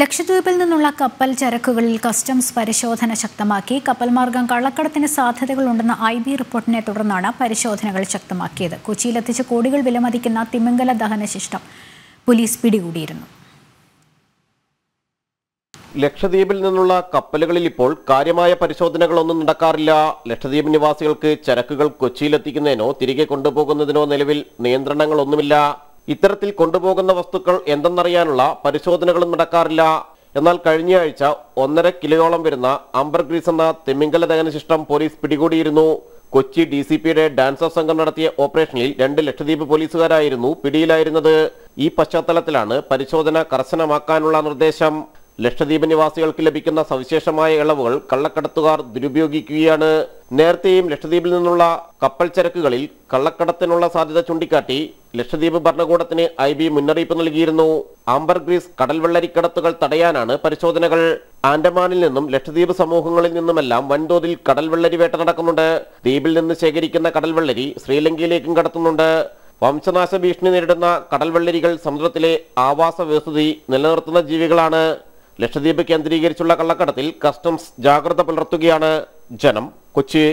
ലക്ഷദ്വീപിൽ നിന്നുള്ള കപ്പൽ ചരക്കുകളിൽ കസ്റ്റംസ് പരിശോധന ശക്തമാക്കി കപ്പൽ മാർഗം കള്ളക്കടത്തിന് സാധ്യതകളുണ്ടെന്ന ഐ ബി റിപ്പോർട്ടിനെ തുടർന്നാണ് പരിശോധനകൾ ശക്തമാക്കിയത് കൊച്ചിയിലെത്തിച്ച് കോടികൾ വിലമതിക്കുന്ന തിമിംഗല ദഹനശിഷ്ടം പോലീസ് പിടികൂടിയിരുന്നു ലക്ഷദ്വീപിൽ നിന്നുള്ള കപ്പലുകളിൽ ഇപ്പോൾ കാര്യമായ പരിശോധനകളൊന്നും നടക്കാറില്ല ലക്ഷദ്വീപ് നിവാസികൾക്ക് ചരക്കുകൾ കൊച്ചിയിലെത്തിക്കുന്നതിനോ തിരികെ കൊണ്ടുപോകുന്നതിനോ നിലവിൽ നിയന്ത്രണങ്ങളൊന്നുമില്ല ഇത്തരത്തിൽ കൊണ്ടുപോകുന്ന വസ്തുക്കൾ എന്തെന്നറിയാനുള്ള പരിശോധനകളും നടക്കാറില്ല എന്നാൽ കഴിഞ്ഞയാഴ്ച ഒന്നര കിലോയോളം വരുന്ന ഗ്രീസ് എന്ന തെമിംഗല ദഹനശിഷ്ടം പോലീസ് പിടികൂടിയിരുന്നു കൊച്ചി ഡി സി പിയുടെ ഡാൻസർ സംഘം നടത്തിയ ഓപ്പറേഷനിൽ രണ്ട് ലക്ഷദ്വീപ് പോലീസുകാരായിരുന്നു പിടിയിലായിരുന്നത് ഈ പശ്ചാത്തലത്തിലാണ് പരിശോധന കർശനമാക്കാനുള്ള നിർദ്ദേശം ലക്ഷദ്വീപ് നിവാസികൾക്ക് ലഭിക്കുന്ന സവിശേഷമായ ഇളവുകൾ കള്ളക്കടത്തുകാർ ദുരുപയോഗിക്കുകയാണ് നേരത്തെയും ലക്ഷദ്വീപിൽ നിന്നുള്ള കപ്പൽ ചരക്കുകളിൽ കള്ളക്കടത്തിനുള്ള സാധ്യത ചൂണ്ടിക്കാട്ടി ലക്ഷദ്വീപ് ഭരണകൂടത്തിന് ഐ ബി മുന്നറിയിപ്പ് നൽകിയിരുന്നു ആംബർ ഗ്രീസ് കടൽവെള്ളരിക്കടത്തുകൾ തടയാനാണ് പരിശോധനകൾ ആൻഡമാനിൽ നിന്നും ലക്ഷദ്വീപ് സമൂഹങ്ങളിൽ നിന്നുമെല്ലാം വൻതോതിൽ കടൽവെള്ളരി വേട്ട നടക്കുന്നുണ്ട് ദ്വീപിൽ നിന്ന് ശേഖരിക്കുന്ന കടൽവെള്ളരി ശ്രീലങ്കയിലേക്കും കടത്തുന്നുണ്ട് വംശനാശ ഭീഷണി നേരിടുന്ന കടൽവെള്ളരികൾ സമുദ്രത്തിലെ ആവാസ വ്യവസ്ഥിതി നിലനിർത്തുന്ന ജീവികളാണ് ലക്ഷദ്വീപ് കേന്ദ്രീകരിച്ചുള്ള കള്ളക്കടത്തിൽ കസ്റ്റംസ് ജാഗ്രത പുലർത്തുകയാണ് ജനം കൊച്ചി